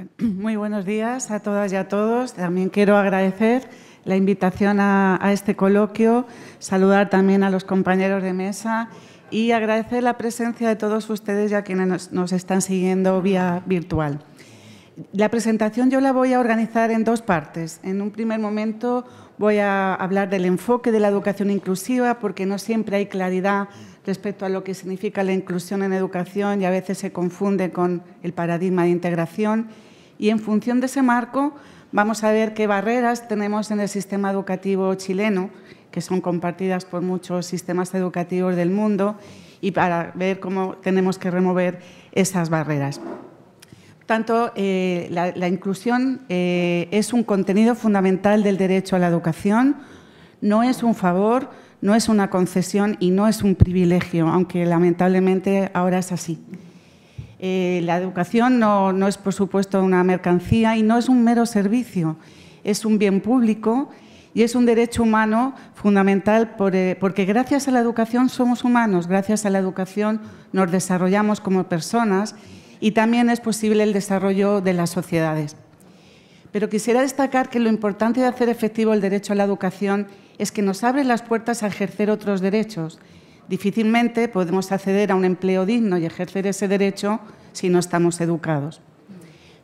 muy buenos días a todas y a todos. También quiero agradecer la invitación a, este coloquio, saludar también a los compañeros de mesa y agradecer la presencia de todos ustedes y a quienes nos, nos están siguiendo vía virtual. La presentación yo la voy a organizar en dos partes. En un primer momento voy a hablar del enfoque de la educación inclusiva porque no siempre hay claridad respecto a lo que significa la inclusión en educación y a veces se confunde con el paradigma de integración. Y en función de ese marco vamos a ver qué barreras tenemos en el sistema educativo chileno, que son compartidas por muchos sistemas educativos del mundo, y para ver cómo tenemos que remover esas barreras. Tanto eh, la, inclusión eh, es un contenido fundamental del derecho a la educación, no es un favor, no es una concesión y no es un privilegio, aunque lamentablemente ahora es así. Eh, la educación no, no es, por supuesto, una mercancía y no es un mero servicio, es un bien público y es un derecho humano fundamental eh, porque gracias a la educación somos humanos, gracias a la educación nos desarrollamos como personas y también es posible el desarrollo de las sociedades. Pero quisiera destacar que lo importante de hacer efectivo el derecho a la educación es que nos abre las puertas a ejercer otros derechos. Difícilmente podemos acceder a un empleo digno y ejercer ese derecho si no estamos educados.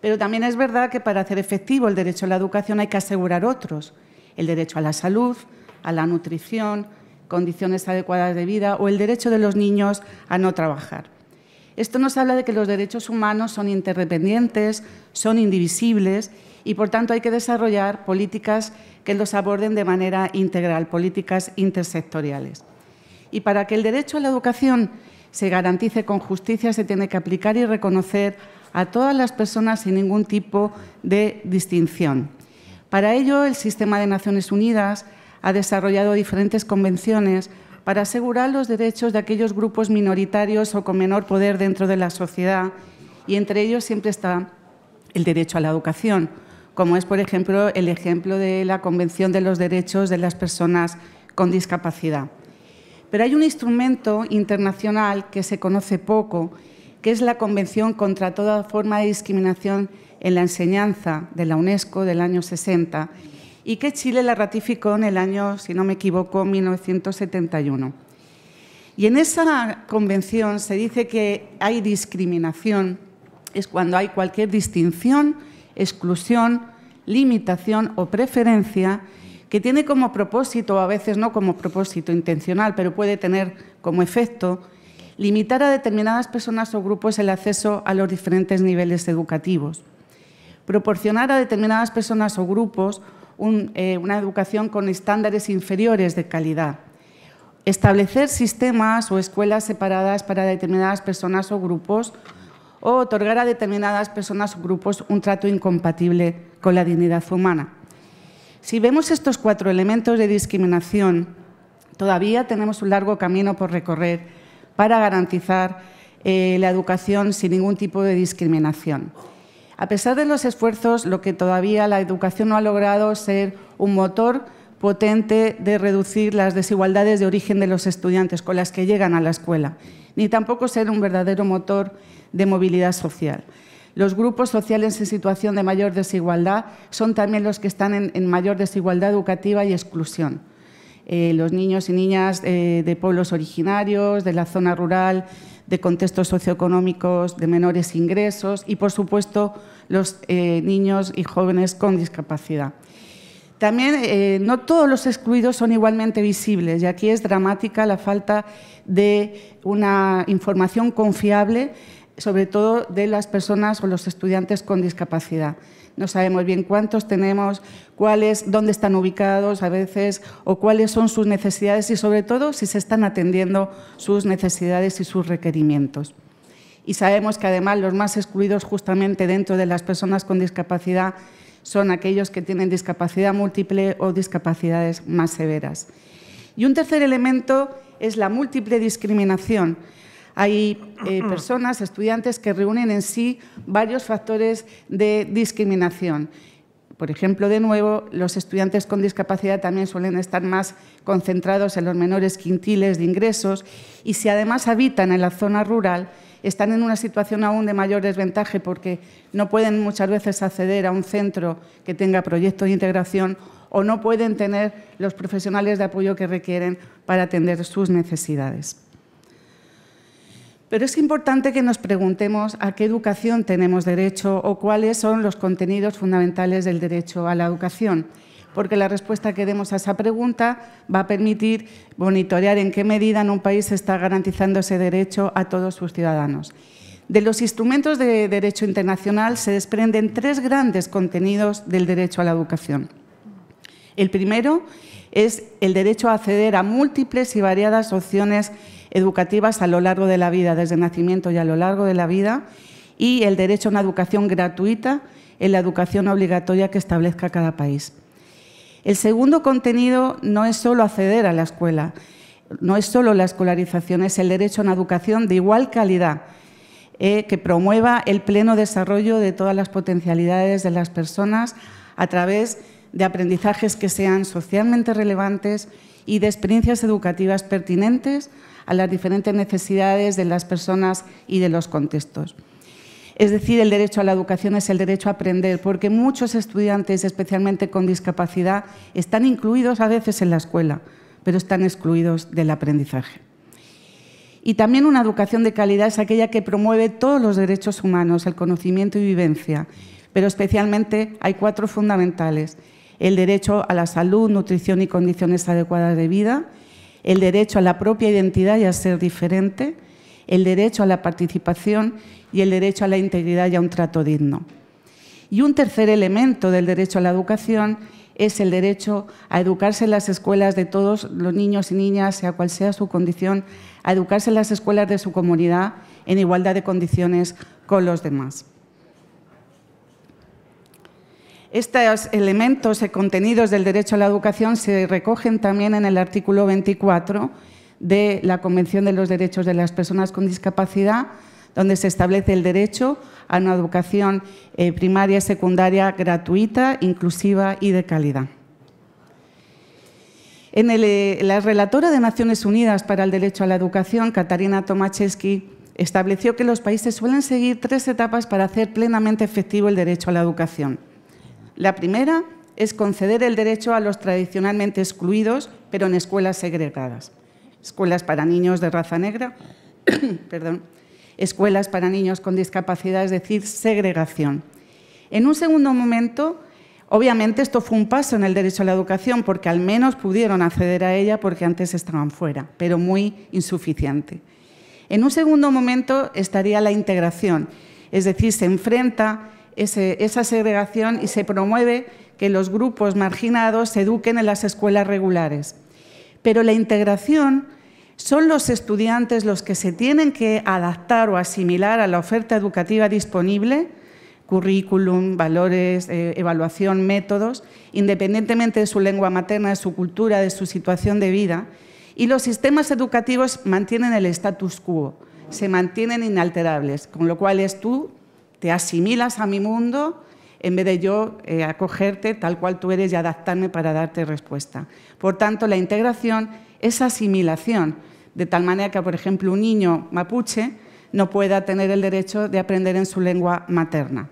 Pero también es verdad que para hacer efectivo el derecho a la educación hay que asegurar otros, el derecho a la salud, a la nutrición, condiciones adecuadas de vida o el derecho de los niños a no trabajar. Esto nos habla de que los derechos humanos son interdependientes, son indivisibles y, por tanto, hay que desarrollar políticas que los aborden de manera integral, políticas intersectoriales. Y para que el derecho a la educación se garantice con justicia, se tiene que aplicar y reconocer a todas las personas sin ningún tipo de distinción. Para ello, el sistema de Naciones Unidas ha desarrollado diferentes convenciones para asegurar los derechos de aquellos grupos minoritarios o con menor poder dentro de la sociedad y entre ellos siempre está el derecho a la educación, como es, por ejemplo, el ejemplo de la Convención de los Derechos de las Personas con Discapacidad. Pero hay un instrumento internacional que se conoce poco, que es la Convención contra toda forma de discriminación en la enseñanza de la UNESCO del año 60 y que Chile la ratificó en el año, si no me equivoco, 1971. Y en esa convención se dice que hay discriminación, es cuando hay cualquier distinción, exclusión, limitación o preferencia que tiene como propósito, o a veces no como propósito intencional, pero puede tener como efecto, limitar a determinadas personas o grupos el acceso a los diferentes niveles educativos, proporcionar a determinadas personas o grupos eh, una educación con estándares inferiores de calidad. Establecer sistemas o escuelas separadas para determinadas personas o grupos o otorgar a determinadas personas o grupos un trato incompatible con la dignidad humana. Si vemos estos cuatro elementos de discriminación, todavía tenemos un largo camino por recorrer para garantizar eh, la educación sin ningún tipo de discriminación. A pesar de los esfuerzos, lo que todavía la educación no ha logrado es ser un motor potente de reducir las desigualdades de origen de los estudiantes con las que llegan a la escuela, ni tampoco ser un verdadero motor de movilidad social. Los grupos sociales en situación de mayor desigualdad son también los que están en, mayor desigualdad educativa y exclusión. Eh, los niños y niñas eh, de pueblos originarios, de la zona rural, de contextos socioeconómicos de menores ingresos y, por supuesto, los eh, niños y jóvenes con discapacidad. También eh, no todos los excluidos son igualmente visibles y aquí es dramática la falta de una información confiable, sobre todo de las personas o los estudiantes con discapacidad no sabemos bien cuántos tenemos, cuáles, dónde están ubicados a veces o cuáles son sus necesidades y sobre todo si se están atendiendo sus necesidades y sus requerimientos. Y sabemos que además los más excluidos justamente dentro de las personas con discapacidad son aquellos que tienen discapacidad múltiple o discapacidades más severas. Y un tercer elemento es la múltiple discriminación hay eh, personas, estudiantes, que reúnen en sí varios factores de discriminación. Por ejemplo, de nuevo, los estudiantes con discapacidad también suelen estar más concentrados en los menores quintiles de ingresos y si además habitan en la zona rural, están en una situación aún de mayor desventaja porque no pueden muchas veces acceder a un centro que tenga proyectos de integración o no pueden tener los profesionales de apoyo que requieren para atender sus necesidades. Pero es importante que nos preguntemos a qué educación tenemos derecho o cuáles son los contenidos fundamentales del derecho a la educación, porque la respuesta que demos a esa pregunta va a permitir monitorear en qué medida en un país se está garantizando ese derecho a todos sus ciudadanos. De los instrumentos de derecho internacional se desprenden tres grandes contenidos del derecho a la educación. El primero es el derecho a acceder a múltiples y variadas opciones educativas a lo largo de la vida, desde nacimiento y a lo largo de la vida, y el derecho a una educación gratuita en la educación obligatoria que establezca cada país. El segundo contenido no es solo acceder a la escuela, no es solo la escolarización, es el derecho a una educación de igual calidad, eh, que promueva el pleno desarrollo de todas las potencialidades de las personas a través de de aprendizajes que sean socialmente relevantes y de experiencias educativas pertinentes a las diferentes necesidades de las personas y de los contextos. Es decir, el derecho a la educación es el derecho a aprender, porque muchos estudiantes, especialmente con discapacidad, están incluidos a veces en la escuela, pero están excluidos del aprendizaje. Y también una educación de calidad es aquella que promueve todos los derechos humanos, el conocimiento y vivencia, pero especialmente hay cuatro fundamentales el derecho a la salud, nutrición y condiciones adecuadas de vida, el derecho a la propia identidad y a ser diferente, el derecho a la participación y el derecho a la integridad y a un trato digno. Y un tercer elemento del derecho a la educación es el derecho a educarse en las escuelas de todos los niños y niñas, sea cual sea su condición, a educarse en las escuelas de su comunidad en igualdad de condiciones con los demás. Estos elementos y contenidos del derecho a la educación se recogen también en el artículo 24 de la Convención de los Derechos de las Personas con Discapacidad, donde se establece el derecho a una educación eh, primaria y secundaria gratuita, inclusiva y de calidad. En eh, la relatora de Naciones Unidas para el Derecho a la Educación, Katarina Tomaszewski, estableció que los países suelen seguir tres etapas para hacer plenamente efectivo el derecho a la educación. La primera es conceder el derecho a los tradicionalmente excluidos, pero en escuelas segregadas. Escuelas para niños de raza negra, perdón, escuelas para niños con discapacidad, es decir, segregación. En un segundo momento, obviamente esto fue un paso en el derecho a la educación, porque al menos pudieron acceder a ella porque antes estaban fuera, pero muy insuficiente. En un segundo momento estaría la integración, es decir, se enfrenta esa segregación y se promueve que los grupos marginados se eduquen en las escuelas regulares. Pero la integración son los estudiantes los que se tienen que adaptar o asimilar a la oferta educativa disponible, currículum, valores, eh, evaluación, métodos, independientemente de su lengua materna, de su cultura, de su situación de vida. Y los sistemas educativos mantienen el status quo, se mantienen inalterables, con lo cual es tú te asimilas a mi mundo en vez de yo eh, acogerte tal cual tú eres y adaptarme para darte respuesta. Por tanto, la integración es asimilación, de tal manera que, por ejemplo, un niño mapuche no pueda tener el derecho de aprender en su lengua materna,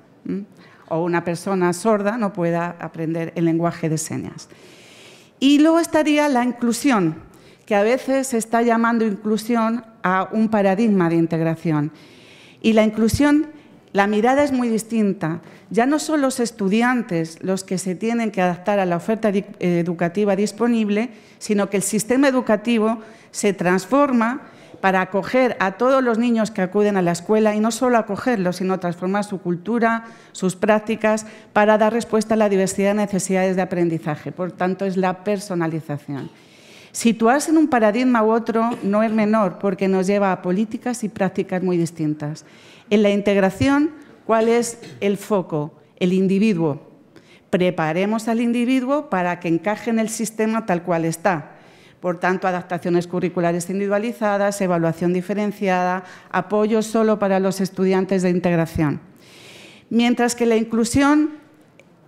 o una persona sorda no pueda aprender el lenguaje de señas. Y luego estaría la inclusión, que a veces se está llamando inclusión a un paradigma de integración. Y la inclusión la mirada es muy distinta. Ya no son los estudiantes los que se tienen que adaptar a la oferta eh, educativa disponible, sino que el sistema educativo se transforma para acoger a todos los niños que acuden a la escuela y no solo acogerlos, sino transformar su cultura, sus prácticas, para dar respuesta a la diversidad de necesidades de aprendizaje. Por tanto, es la personalización. Situarse en un paradigma u otro no es menor porque nos lleva a políticas y prácticas muy distintas. En la integración, ¿cuál es el foco? El individuo. Preparemos al individuo para que encaje en el sistema tal cual está. Por tanto, adaptaciones curriculares individualizadas, evaluación diferenciada, apoyo solo para los estudiantes de integración. Mientras que la inclusión,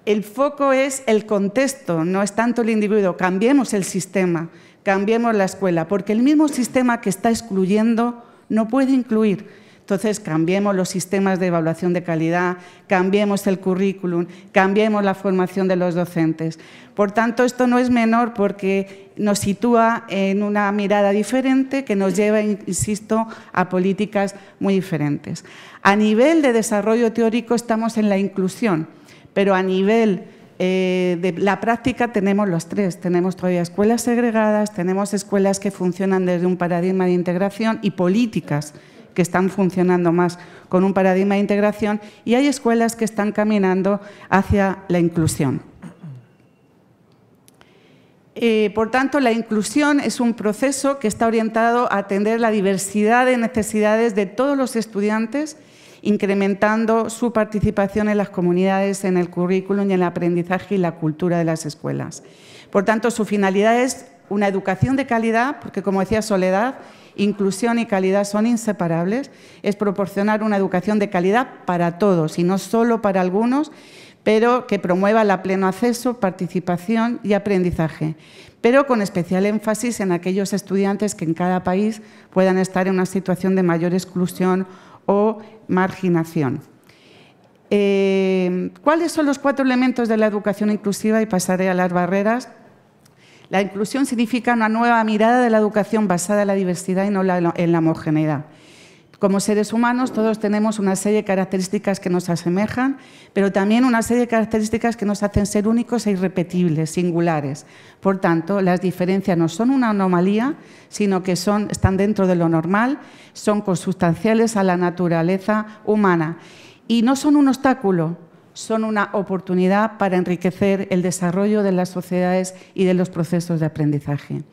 el foco es el contexto, no es tanto el individuo. Cambiemos el sistema cambiemos la escuela, porque el mismo sistema que está excluyendo no puede incluir. Entonces, cambiemos los sistemas de evaluación de calidad, cambiemos el currículum, cambiemos la formación de los docentes. Por tanto, esto no es menor porque nos sitúa en una mirada diferente que nos lleva, insisto, a políticas muy diferentes. A nivel de desarrollo teórico estamos en la inclusión, pero a nivel eh, de la práctica tenemos los tres. Tenemos todavía escuelas segregadas, tenemos escuelas que funcionan desde un paradigma de integración y políticas que están funcionando más con un paradigma de integración y hay escuelas que están caminando hacia la inclusión. Eh, por tanto, la inclusión es un proceso que está orientado a atender la diversidad de necesidades de todos los estudiantes incrementando su participación en las comunidades, en el currículum y en el aprendizaje y la cultura de las escuelas. Por tanto, su finalidad es una educación de calidad, porque como decía Soledad, inclusión y calidad son inseparables, es proporcionar una educación de calidad para todos y no solo para algunos, pero que promueva el pleno acceso, participación y aprendizaje, pero con especial énfasis en aquellos estudiantes que en cada país puedan estar en una situación de mayor exclusión o marginación. Eh, ¿Cuáles son los cuatro elementos de la educación inclusiva? Y pasaré a las barreras. La inclusión significa una nueva mirada de la educación basada en la diversidad y no en la homogeneidad. Como seres humanos todos tenemos una serie de características que nos asemejan, pero también una serie de características que nos hacen ser únicos e irrepetibles, singulares. Por tanto, las diferencias no son una anomalía, sino que son, están dentro de lo normal, son consustanciales a la naturaleza humana y no son un obstáculo, son una oportunidad para enriquecer el desarrollo de las sociedades y de los procesos de aprendizaje.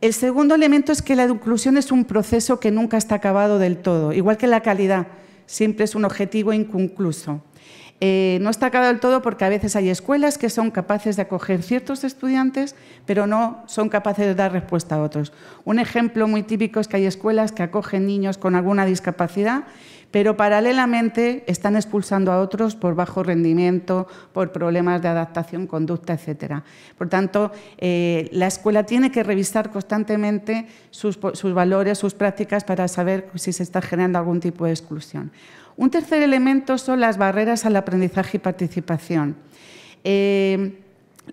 El segundo elemento es que la inclusión es un proceso que nunca está acabado del todo, igual que la calidad, siempre es un objetivo inconcluso. Eh, no está acabado del todo porque a veces hay escuelas que son capaces de acoger ciertos estudiantes, pero no son capaces de dar respuesta a otros. Un ejemplo muy típico es que hay escuelas que acogen niños con alguna discapacidad pero paralelamente están expulsando a otros por bajo rendimiento, por problemas de adaptación, conducta, etc. Por tanto, eh, la escuela tiene que revisar constantemente sus, valores, sus prácticas para saber si se está generando algún tipo de exclusión. Un tercer elemento son las barreras al aprendizaje y participación. Eh,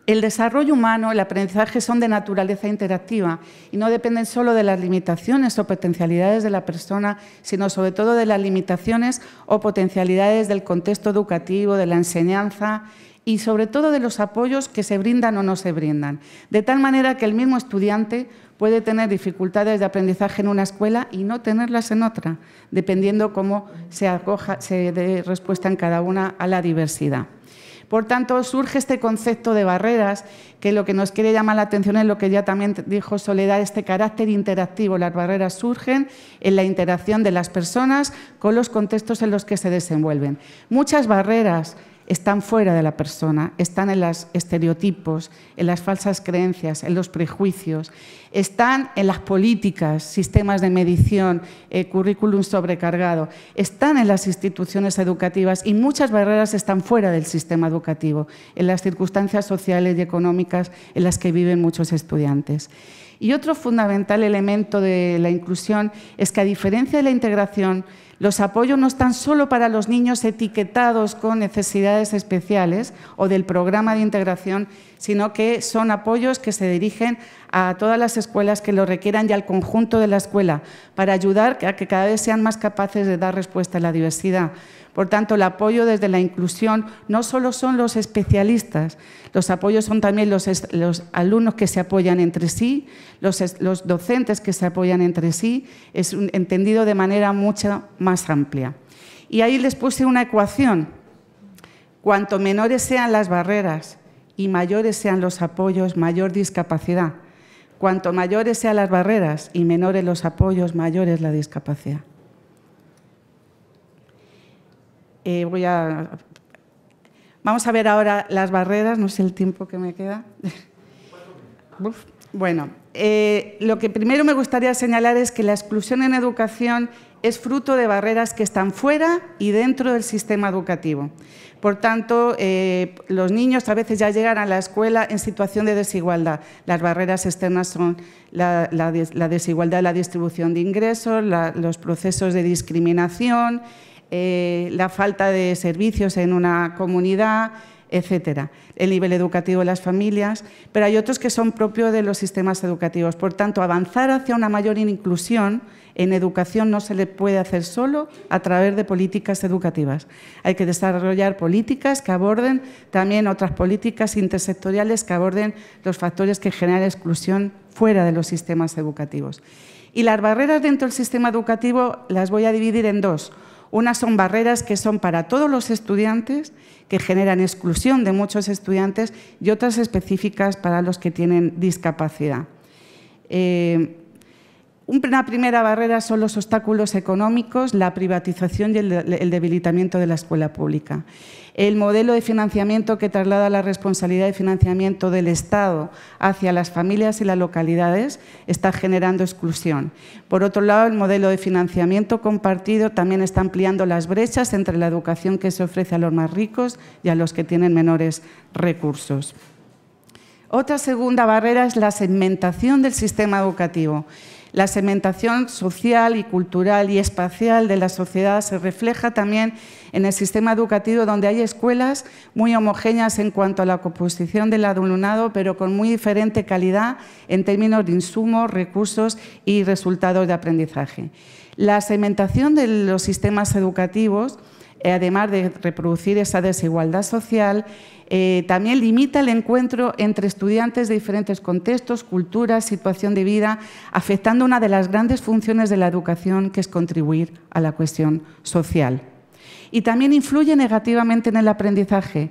el desarrollo humano, el aprendizaje son de naturaleza interactiva y no dependen solo de las limitaciones o potencialidades de la persona, sino sobre todo de las limitaciones o potencialidades del contexto educativo, de la enseñanza y sobre todo de los apoyos que se brindan o no se brindan. De tal manera que el mismo estudiante puede tener dificultades de aprendizaje en una escuela y no tenerlas en otra, dependiendo cómo se, acoja, se dé respuesta en cada una a la diversidad. Por tanto, surge este concepto de barreras, que lo que nos quiere llamar la atención es lo que ya también dijo Soledad, este carácter interactivo. Las barreras surgen en la interacción de las personas con los contextos en los que se desenvuelven. Muchas barreras están fuera de la persona, están en los estereotipos, en las falsas creencias, en los prejuicios, están en las políticas, sistemas de medición, eh, currículum sobrecargado, están en las instituciones educativas y muchas barreras están fuera del sistema educativo, en las circunstancias sociales y económicas en las que viven muchos estudiantes. Y otro fundamental elemento de la inclusión es que a diferencia de la integración, los apoyos no están solo para los niños etiquetados con necesidades especiales o del programa de integración, sino que son apoyos que se dirigen a todas las escuelas que lo requieran y al conjunto de la escuela para ayudar a que cada vez sean más capaces de dar respuesta a la diversidad. Por tanto, el apoyo desde la inclusión no solo son los especialistas, los apoyos son también los, alumnos que se apoyan entre sí, los, docentes que se apoyan entre sí, es entendido de manera mucho más amplia. Y ahí les puse una ecuación. Cuanto menores sean las barreras y mayores sean los apoyos, mayor discapacidad. Cuanto mayores sean las barreras y menores los apoyos, mayor es la discapacidad. Eh, voy a... Vamos a ver ahora las barreras, no sé el tiempo que me queda. Bueno, eh, lo que primero me gustaría señalar es que la exclusión en educación es fruto de barreras que están fuera y dentro del sistema educativo. Por tanto, eh, los niños a veces ya llegan a la escuela en situación de desigualdad. Las barreras externas son la, desigualdad de la distribución de ingresos, los procesos de discriminación, eh, la falta de servicios en una comunidad, etcétera, el nivel educativo de las familias, pero hay otros que son propios de los sistemas educativos. Por tanto, avanzar hacia una mayor inclusión en educación no se le puede hacer solo a través de políticas educativas. Hay que desarrollar políticas que aborden también otras políticas intersectoriales que aborden los factores que generan exclusión fuera de los sistemas educativos. Y las barreras dentro del sistema educativo las voy a dividir en dos. Unas son barreras que son para todos los estudiantes, que generan exclusión de muchos estudiantes, y otras específicas para los que tienen discapacidad. Eh, una primera barrera son los obstáculos económicos, la privatización y el debilitamiento de la escuela pública. El modelo de financiamiento que traslada la responsabilidad de financiamiento del Estado hacia las familias y las localidades está generando exclusión. Por otro lado, el modelo de financiamiento compartido también está ampliando las brechas entre la educación que se ofrece a los más ricos y a los que tienen menores recursos. Otra segunda barrera es la segmentación del sistema educativo. La segmentación social y cultural y espacial de la sociedad se refleja también en el sistema educativo donde hay escuelas muy homogéneas en cuanto a la composición del alumnado, pero con muy diferente calidad en términos de insumos, recursos y resultados de aprendizaje. La segmentación de los sistemas educativos eh, además de reproducir esa desigualdad social, eh, también limita el encuentro entre estudiantes de diferentes contextos, culturas, situación de vida, afectando una de las grandes funciones de la educación, que es contribuir a la cuestión social. Y también influye negativamente en el aprendizaje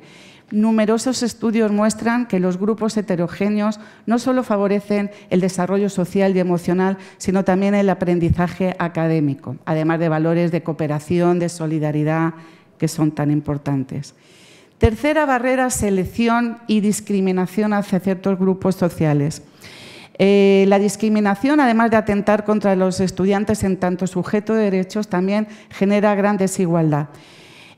numerosos estudios muestran que los grupos heterogéneos no solo favorecen el desarrollo social y emocional, sino también el aprendizaje académico, además de valores de cooperación, de solidaridad, que son tan importantes. Tercera barrera, selección y discriminación hacia ciertos grupos sociales. Eh, la discriminación, además de atentar contra los estudiantes en tanto sujeto de derechos, también genera gran desigualdad.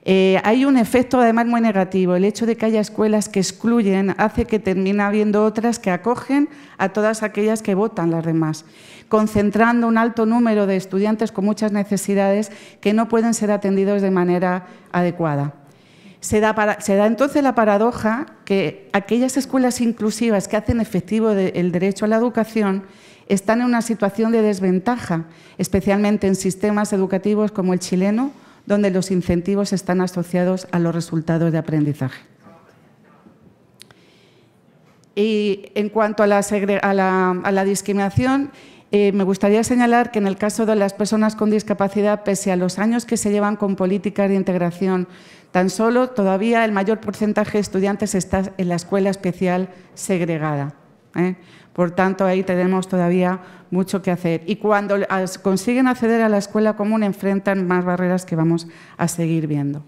Eh, hay un efecto además muy negativo. El hecho de que haya escuelas que excluyen hace que termine habiendo otras que acogen a todas aquellas que votan las demás, concentrando un alto número de estudiantes con muchas necesidades que no pueden ser atendidos de manera adecuada. Se da, entonces la paradoja que aquellas escuelas inclusivas que hacen efectivo el derecho a la educación están en una situación de desventaja, especialmente en sistemas educativos como el chileno donde los incentivos están asociados a los resultados de aprendizaje. Y en cuanto a la, discriminación, eh, me gustaría señalar que en el caso de las personas con discapacidad, pese a los años que se llevan con políticas de integración, tan solo todavía el mayor porcentaje de estudiantes está en la escuela especial segregada. ¿eh? Por tanto, ahí tenemos todavía mucho que hacer. Y cuando consiguen acceder a la escuela común, enfrentan más barreras que vamos a seguir viendo.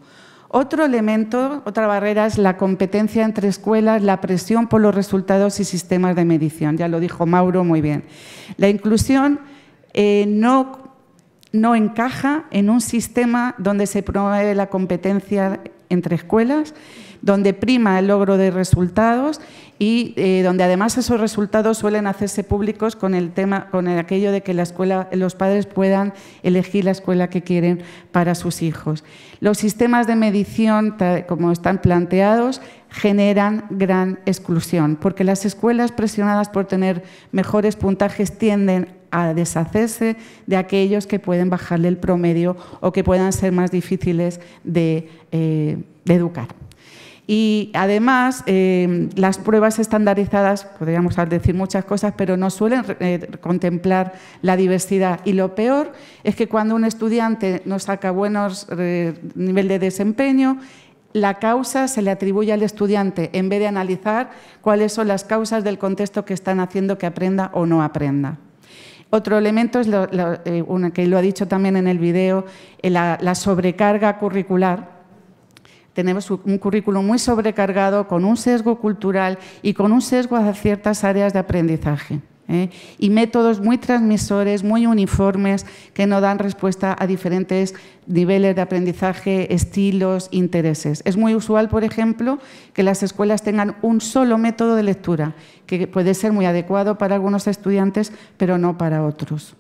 Otro elemento, otra barrera es la competencia entre escuelas, la presión por los resultados y sistemas de medición. Ya lo dijo Mauro muy bien. La inclusión eh, no, no encaja en un sistema donde se promueve la competencia entre escuelas donde prima el logro de resultados y eh, donde además esos resultados suelen hacerse públicos con el tema, con el, aquello de que la escuela, los padres puedan elegir la escuela que quieren para sus hijos. Los sistemas de medición, como están planteados, generan gran exclusión, porque las escuelas presionadas por tener mejores puntajes tienden a deshacerse de aquellos que pueden bajarle el promedio o que puedan ser más difíciles de eh, educar. Y además, eh, las pruebas estandarizadas, podríamos decir muchas cosas, pero no suelen eh, contemplar la diversidad. Y lo peor es que cuando un estudiante no saca buenos eh, nivel de desempeño, la causa se le atribuye al estudiante en vez de analizar cuáles son las causas del contexto que están haciendo que aprenda o no aprenda. Otro elemento es que lo ha dicho también en el video, la sobrecarga curricular tenemos un currículum muy sobrecargado, con un sesgo cultural y con un sesgo a ciertas áreas de aprendizaje. ¿eh? Y métodos muy transmisores, muy uniformes, que no dan respuesta a diferentes niveles de aprendizaje, estilos, intereses. Es muy usual, por ejemplo, que las escuelas tengan un solo método de lectura, que puede ser muy adecuado para algunos estudiantes, pero no para otros.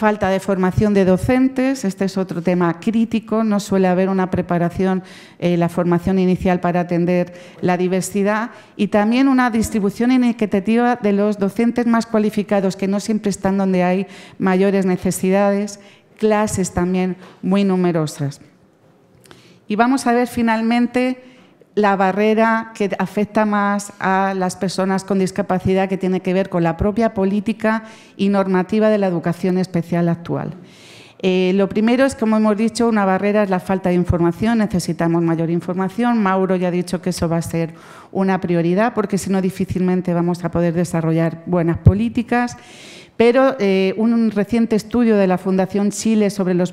Falta de formación de docentes, este es otro tema crítico, no suele haber una preparación, eh, la formación inicial para atender la diversidad y también una distribución inequitativa de los docentes más cualificados, que no siempre están donde hay mayores necesidades, clases también muy numerosas. Y vamos a ver finalmente la barrera que afecta más a las personas con discapacidad que tiene que ver con la propia política y normativa de la educación especial actual. Eh, lo primero es, como hemos dicho, una barrera es la falta de información, necesitamos mayor información. Mauro ya ha dicho que eso va a ser una prioridad porque si no difícilmente vamos a poder desarrollar buenas políticas. Pero eh, un reciente estudio de la Fundación Chile sobre los,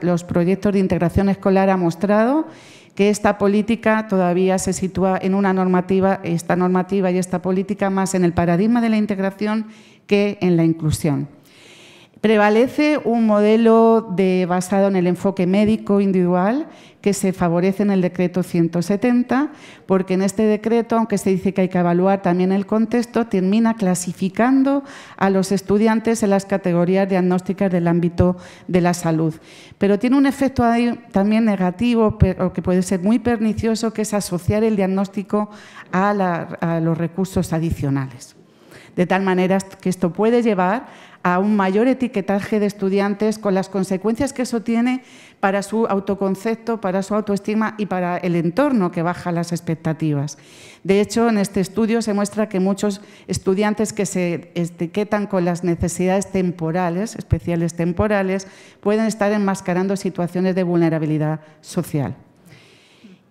los proyectos de integración escolar ha mostrado que esta política todavía se sitúa en una normativa, esta normativa y esta política más en el paradigma de la integración que en la inclusión. Prevalece un modelo basado en el enfoque médico individual que se favorece en el decreto 170, porque en este decreto, aunque se dice que hay que evaluar también el contexto, termina clasificando a los estudiantes en las categorías diagnósticas del ámbito de la salud. Pero tiene un efecto también negativo, pero que puede ser muy pernicioso, que es asociar el diagnóstico a, a los recursos adicionales. De tal manera que esto puede llevar a un mayor etiquetaje de estudiantes con las consecuencias que eso tiene para su autoconcepto, para su autoestima y para el entorno que baja las expectativas. De hecho, en este estudio se muestra que muchos estudiantes que se etiquetan con las necesidades temporales, especiales temporales, pueden estar enmascarando situaciones de vulnerabilidad social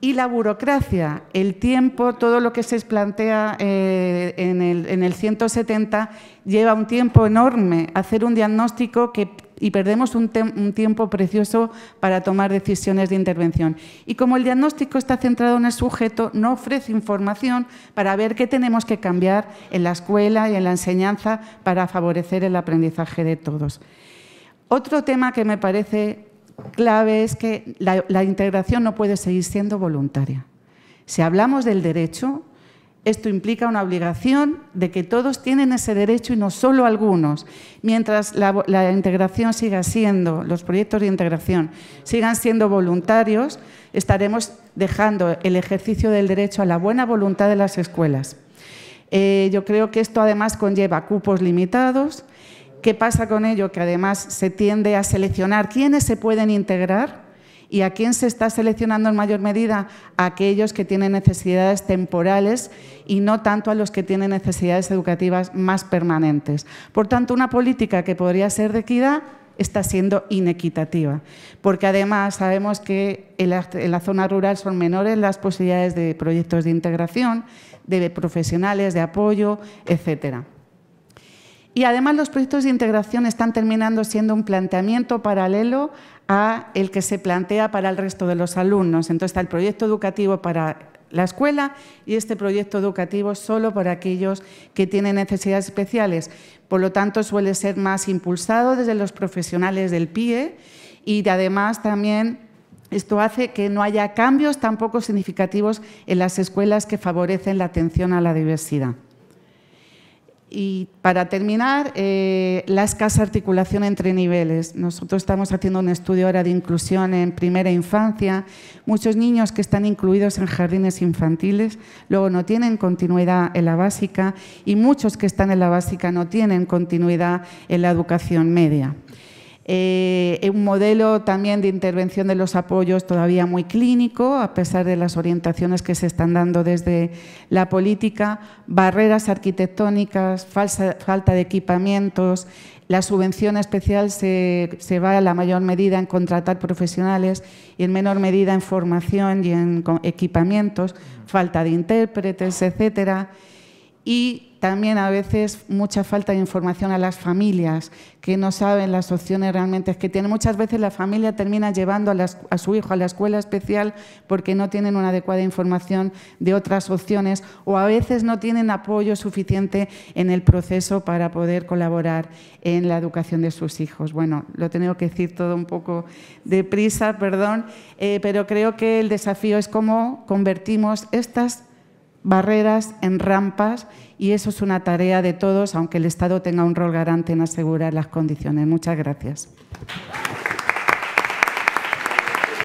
y la burocracia, el tiempo, todo lo que se plantea eh, en, el, 170 lleva un tiempo enorme hacer un diagnóstico y perdemos un, un, tiempo precioso para tomar decisiones de intervención. Y como el diagnóstico está centrado en el sujeto, no ofrece información para ver qué tenemos que cambiar en la escuela y en la enseñanza para favorecer el aprendizaje de todos. Otro tema que me parece clave es que la, integración no puede seguir siendo voluntaria. Si hablamos del derecho, esto implica una obligación de que todos tienen ese derecho y no solo algunos. Mientras la, integración siga siendo, los proyectos de integración sigan siendo voluntarios, estaremos dejando el ejercicio del derecho a la buena voluntad de las escuelas. Eh, yo creo que esto además conlleva cupos limitados ¿Qué pasa con ello? Que además se tiende a seleccionar quiénes se pueden integrar y a quién se está seleccionando en mayor medida a aquellos que tienen necesidades temporales y no tanto a los que tienen necesidades educativas más permanentes. Por tanto, una política que podría ser de equidad está siendo inequitativa, porque además sabemos que en la, en la, zona rural son menores las posibilidades de proyectos de integración, de profesionales, de apoyo, etcétera. Y además los proyectos de integración están terminando siendo un planteamiento paralelo a el que se plantea para el resto de los alumnos. Entonces está el proyecto educativo para la escuela y este proyecto educativo solo para aquellos que tienen necesidades especiales. Por lo tanto, suele ser más impulsado desde los profesionales del PIE y además también esto hace que no haya cambios tampoco significativos en las escuelas que favorecen la atención a la diversidad. Y para terminar, eh, la escasa articulación entre niveles. Nosotros estamos haciendo un estudio ahora de inclusión en primera infancia. Muchos niños que están incluidos en jardines infantiles luego no tienen continuidad en la básica y muchos que están en la básica no tienen continuidad en la educación media. Eh, un modelo también de intervención de los apoyos todavía muy clínico, a pesar de las orientaciones que se están dando desde la política, barreras arquitectónicas, falta de equipamientos. La subvención especial se, va a la mayor medida en contratar profesionales y en menor medida en formación y en equipamientos, falta de intérpretes, etcétera y también a veces mucha falta de información a las familias que no saben las opciones realmente que tienen. Muchas veces la familia termina llevando a, su hijo a la escuela especial porque no tienen una adecuada información de otras opciones o a veces no tienen apoyo suficiente en el proceso para poder colaborar en la educación de sus hijos. Bueno, lo he tenido que decir todo un poco deprisa, perdón, eh, pero creo que el desafío es cómo convertimos estas barreras, en rampas y eso es una tarea de todos, aunque el Estado tenga un rol garante en asegurar las condiciones. Muchas gracias.